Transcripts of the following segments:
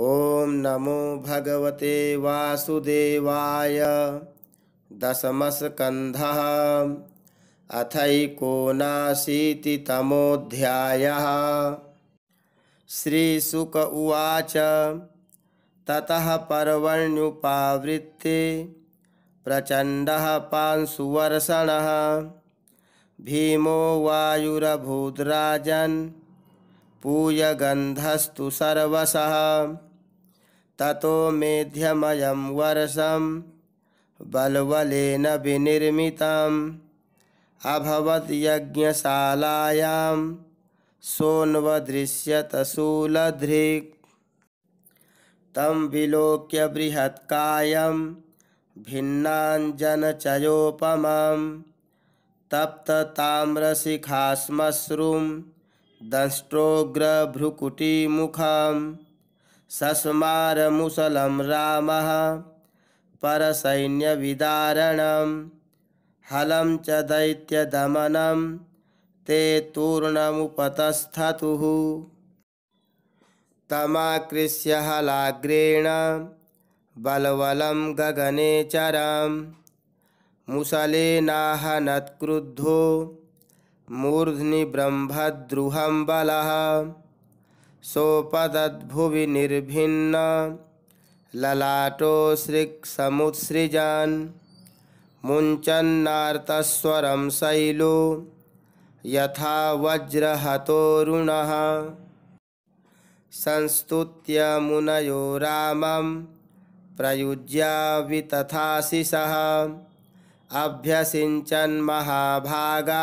ॐ नमो भगवते वासुदेवाय दशमस्कन्धः अथै श्रीशुक उवाच ततः पर्वण्युपावृत्ते प्रचण्डः पांशुवर्षणः भीमो वायुरभूद्राजन् पूयगन्धस्तु सर्वसः ततो मेध्यमयं वर्षं बल्वलेन विनिर्मितम् अभवत् यज्ञशालायां सोऽन्वदृश्यत शूलधृक् तं विलोक्य बृहत्कायं भिन्नाञ्जनचयोपमां तप्तताम्रशिखाश्मश्रुं दष्टोग्रभ्रुकुटिमुखं सस्मारमुसलं रामः परसैन्यविदारणं हलं च दैत्यदमनं ते तूर्णमुपतस्थतुः तमाकृष्य हलाग्रेण बलवलं गगनेचरं मुसलेनाहनत्क्रुद्धो मूर्ध्नि ब्रह्मद्रुहं बलः सोपदद्भुविनिर्भिन्न ललाटोऽसृक्समुत्सृजन् मुञ्चन्नार्तस्वरं शैलो यथा वज्रहतोरुणः मुनयो रामं प्रयुज्या तथाशिषः अभ्यसिञ्चन्महाभागा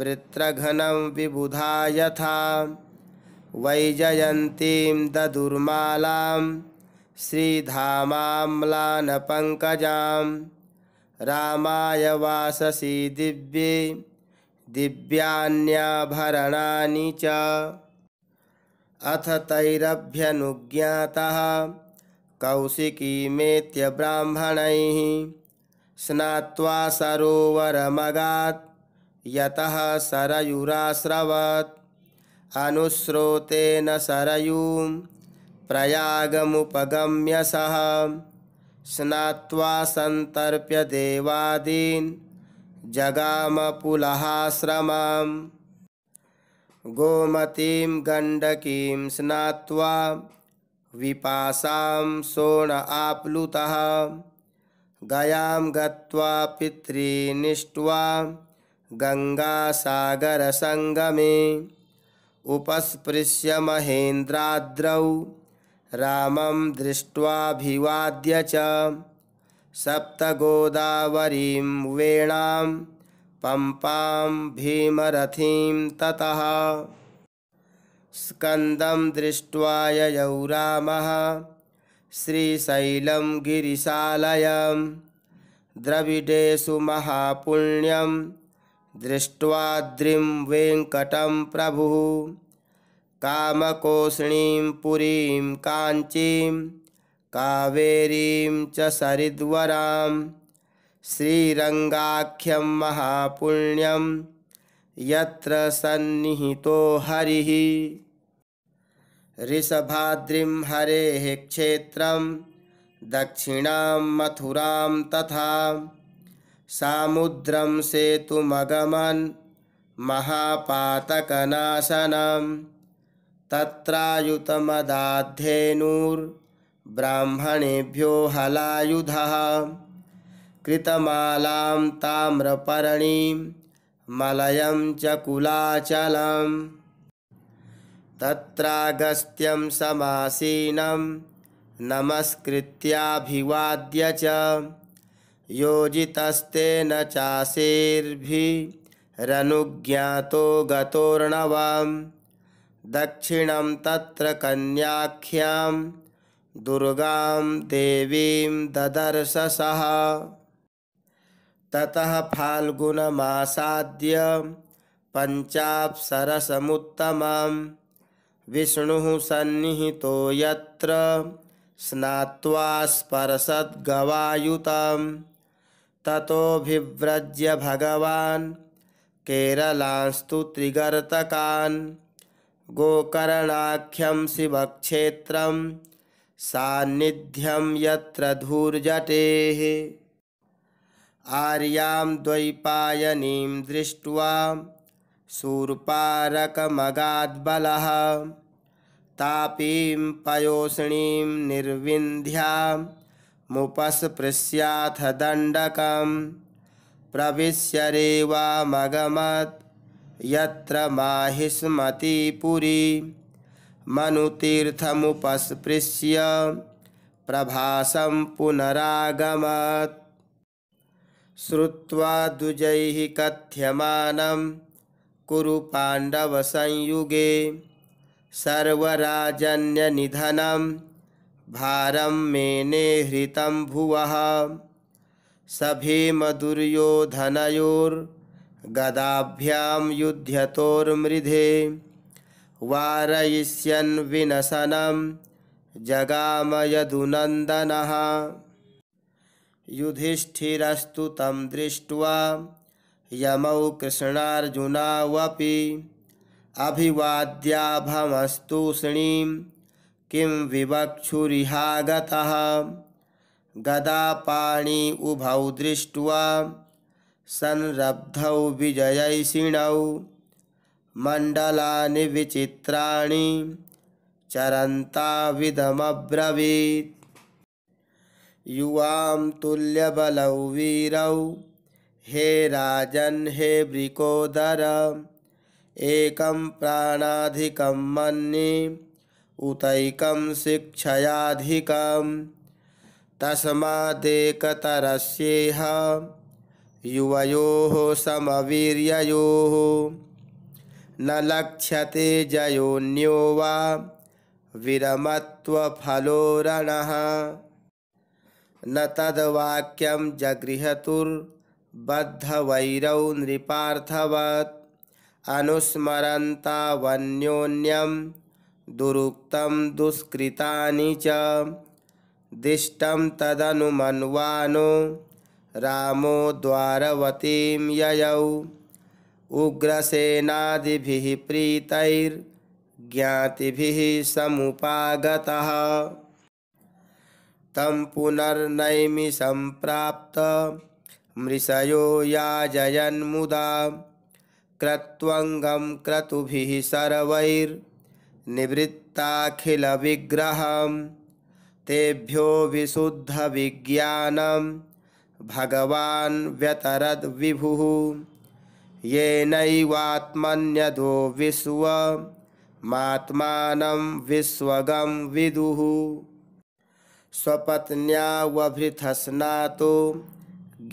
वृत्रघन विबुधा यथा वैजयती ददुर्मालां श्रीधामाम्लानपङ्कजां रामाय वाससि दिव्ये दिव्यान्याभरणानि च अथ तैरभ्यनुज्ञातः कौशिकीमेत्य ब्राह्मणैः स्नात्वा सरोवरमगात् यतः सरयुराश्रवत् अनुस्रोतेन सरयूं प्रयागमुपगम्य सः स्नात्वा सन्तर्प्य देवादीन् जगामपुलःश्रमां गोमतीं गण्डकीं स्नात्वा विपासां सोण आप्लुतः गयां गत्वा पित्री निष्ट्वा गङ्गासागरसङ्गमे उपस्पृश्य महेन्द्राद्रौ रामं दृष्ट्वाभिवाद्य च सप्तगोदावरीं वेणां पम्पां भीमरथीं ततः स्कन्दं दृष्ट्वा ययौ रामः श्रीशैलं गिरिशालयं द्रविडेषु महापुण्यं दृष्ट्वाद्रिं वेङ्कटं प्रभुः कामकोष्णीं पुरीं काञ्चीं कावेरीं च सरिद्वरां श्रीरङ्गाख्यं महापुण्यं यत्र सन्निहितो हरिः ऋषभाद्रिं हरेः क्षेत्रं दक्षिणां मथुरां तथा सामुद्रं सेतुमगमन् महापातकनाशनं तत्रायुतमदाध्येनुर्ब्राह्मणेभ्यो हलायुधः कृतमालां ताम्रपरणीं मलयं च कुलाचलम् तत्रागस्त्यं समासीनं नमस्कृत्याभिवाद्य च योजितस्तेन न चाशीर्भिरनुज्ञातो गतोर्णवां दक्षिणं तत्र कन्याख्यां दुर्गां देवीं ददर्शसः ततः फाल्गुनमासाद्य पञ्चाप्सरसमुत्तमां विष्णुः सन्निहितो यत्र स्नात्वा स्पर्शद्गवायुताम् भिव्रज्य भगवान् केरलांस्तु त्रिगर्तकान् गोकर्णाख्यं शिवक्षेत्रं सान्निध्यं यत्र धूर्जटेः आर्यां द्वैपायनीं दृष्ट्वा शूर्पारकमगाद्बलः तापीं पयोष्णीं निर्विन्ध्याम् मुपस्पृश्याथ दण्डकं प्रविश्य रेवामगमत् यत्र माहिष्मतिपुरी मनुतीर्थमुपस्पृश्य प्रभासं पुनरागमत् श्रुत्वा द्विजैः कथ्यमानं कुरु पाण्डवसंयुगे सर्वराजन्यनिधनं भारं मेने हृतं भुवः सभीमधुर्योधनयोर्गदाभ्यां युध्यतोर्मृधे वारयिष्यन्विनशनं जगामयदुनन्दनः युधिष्ठिरस्तु तं दृष्ट्वा यमौ कृष्णार्जुनावपि अभिवाद्याभमस्तूष्णीं किं विवक्षुरिहागतः गदापाणी उभौ दृष्ट्वा संरब्धौ विजयैषिणौ मण्डलानि विचित्राणि चरन्ताविधमब्रवीत् युवां तुल्यबलौ वीरौ हे राजन् हे वृकोदर एकं प्राणाधिकं मन्ये उतैकं शिक्षयाधिकं तस्मादेकतरस्येह युवयोः समवीर्ययोः न लक्ष्यते जयोन्यो वा विरमत्वफलोरणः न तद्वाक्यं जगृहतुर्बद्धवैरौ नृपार्थवत् अनुस्मरन्ता दुरुक्तं दुष्कृतानि च दिष्टं तदनुमन्वानो रामो द्वारवतीं ययौ उग्रसेनादिभिः प्रीतैर्ज्ञातिभिः समुपागतः तं पुनर्नैमि सम्प्राप्त मृषयो याजयन्मुदा क्रत्वङ्गं क्रतुभिः सर्वैर् निवृत्ताखिल विग्रह तेभ्यो विशुद्धविज्ञानं भगवान् व्यतरद्विभुः येनैवात्मन्यदो विश्वमात्मानं विश्वगं विदुः स्वपत्न्यावभृथस्नातो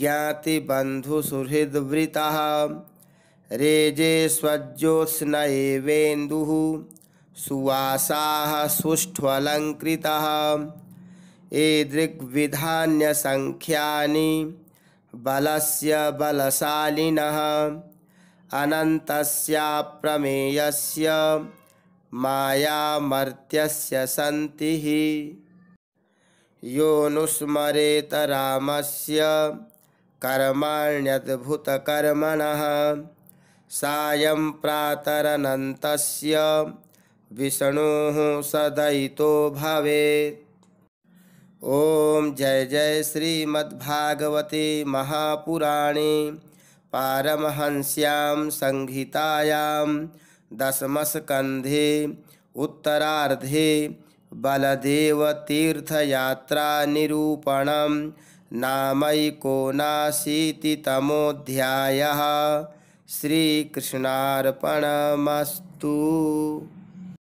ज्ञातिबन्धुसुहृद्वृतः रेजे स्वज्योत्स्नये वेन्दुः सुवासाः सुष्ठ्वलङ्कृतः ईदृग्विधान्यसङ्ख्यानि बलस्य बलशालिनः अनन्तस्याप्रमेयस्य मायामर्त्यस्य सन्ति हि नुस्मरेत रामस्य कर्माण्यद्भुतकर्मणः सायं प्रातरनन्तस्य विष्णुः सदयितो भवेत् ॐ जय जय श्रीमद्भागवते महापुराणे पारमहंस्यां संहितायां दशमस्कन्धे उत्तरार्धे बलदेवतीर्थयात्रानिरूपणं नामैकोनाशीतितमोऽध्यायः श्रीकृष्णार्पणमस्तु